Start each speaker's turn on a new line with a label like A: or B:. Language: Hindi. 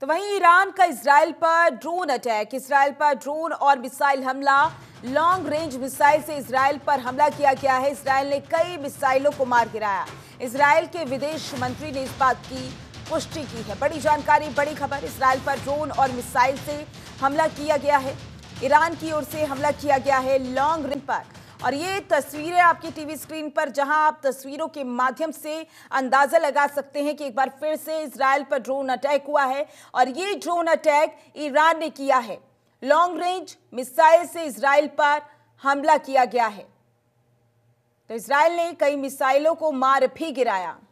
A: तो वहीं ईरान का इसराइल पर ड्रोन अटैक इसराइल पर ड्रोन और मिसाइल हमला लॉन्ग रेंज मिसाइल से इसराइल पर हमला किया गया है इसराइल ने कई मिसाइलों को मार गिराया इसराइल के विदेश मंत्री ने इस बात की पुष्टि की है बड़ी जानकारी बड़ी खबर इसराइल पर ड्रोन और मिसाइल से हमला किया गया है ईरान की ओर से हमला किया गया है लॉन्ग रेंज पर और ये तस्वीरें आपकी टीवी स्क्रीन पर जहां आप तस्वीरों के माध्यम से अंदाज़ा लगा सकते हैं कि एक बार फिर से इसराइल पर ड्रोन अटैक हुआ है और ये ड्रोन अटैक ईरान ने किया है लॉन्ग रेंज मिसाइल से इसराइल पर हमला किया गया है तो इसराइल ने कई मिसाइलों को मार भी गिराया